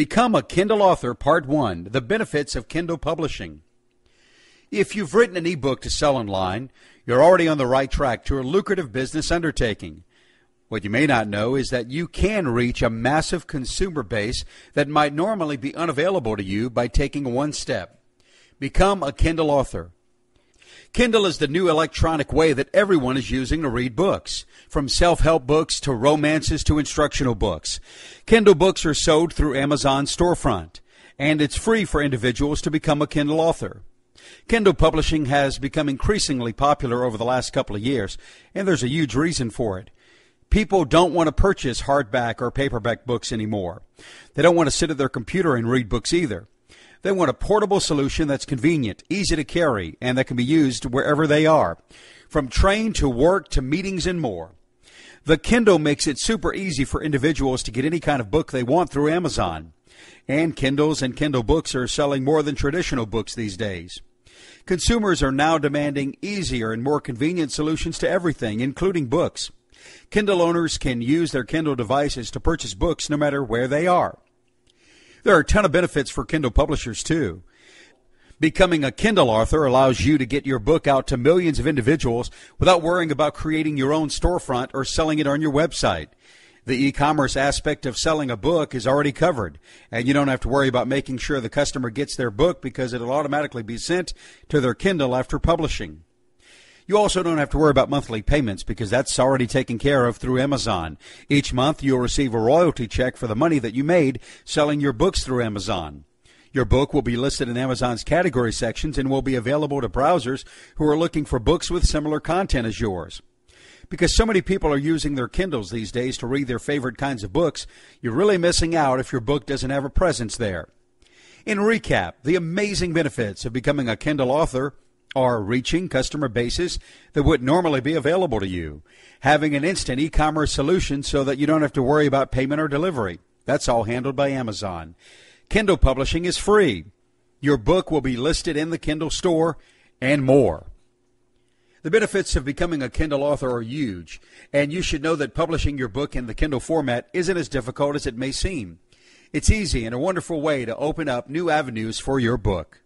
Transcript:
Become a Kindle author, part one The Benefits of Kindle Publishing. If you've written an ebook to sell online, you're already on the right track to a lucrative business undertaking. What you may not know is that you can reach a massive consumer base that might normally be unavailable to you by taking one step. Become a Kindle author. Kindle is the new electronic way that everyone is using to read books, from self help books to romances to instructional books. Kindle books are sold through Amazon storefront, and it's free for individuals to become a Kindle author. Kindle publishing has become increasingly popular over the last couple of years, and there's a huge reason for it. People don't want to purchase hardback or paperback books anymore. They don't want to sit at their computer and read books either. They want a portable solution that's convenient, easy to carry, and that can be used wherever they are, from train to work to meetings and more. The Kindle makes it super easy for individuals to get any kind of book they want through Amazon. And Kindles and Kindle books are selling more than traditional books these days. Consumers are now demanding easier and more convenient solutions to everything, including books. Kindle owners can use their Kindle devices to purchase books no matter where they are. There are a ton of benefits for Kindle publishers, too. Becoming a Kindle author allows you to get your book out to millions of individuals without worrying about creating your own storefront or selling it on your website. The e-commerce aspect of selling a book is already covered, and you don't have to worry about making sure the customer gets their book because it'll automatically be sent to their Kindle after publishing. You also don't have to worry about monthly payments because that's already taken care of through Amazon. Each month you'll receive a royalty check for the money that you made selling your books through Amazon. Your book will be listed in Amazon's category sections and will be available to browsers who are looking for books with similar content as yours. Because so many people are using their Kindles these days to read their favorite kinds of books, you're really missing out if your book doesn't have a presence there. In recap, the amazing benefits of becoming a Kindle author are reaching customer bases that would normally be available to you. Having an instant e commerce solution so that you don't have to worry about payment or delivery. That's all handled by Amazon. Kindle publishing is free. Your book will be listed in the Kindle store and more. The benefits of becoming a Kindle author are huge, and you should know that publishing your book in the Kindle format isn't as difficult as it may seem. It's easy and a wonderful way to open up new avenues for your book.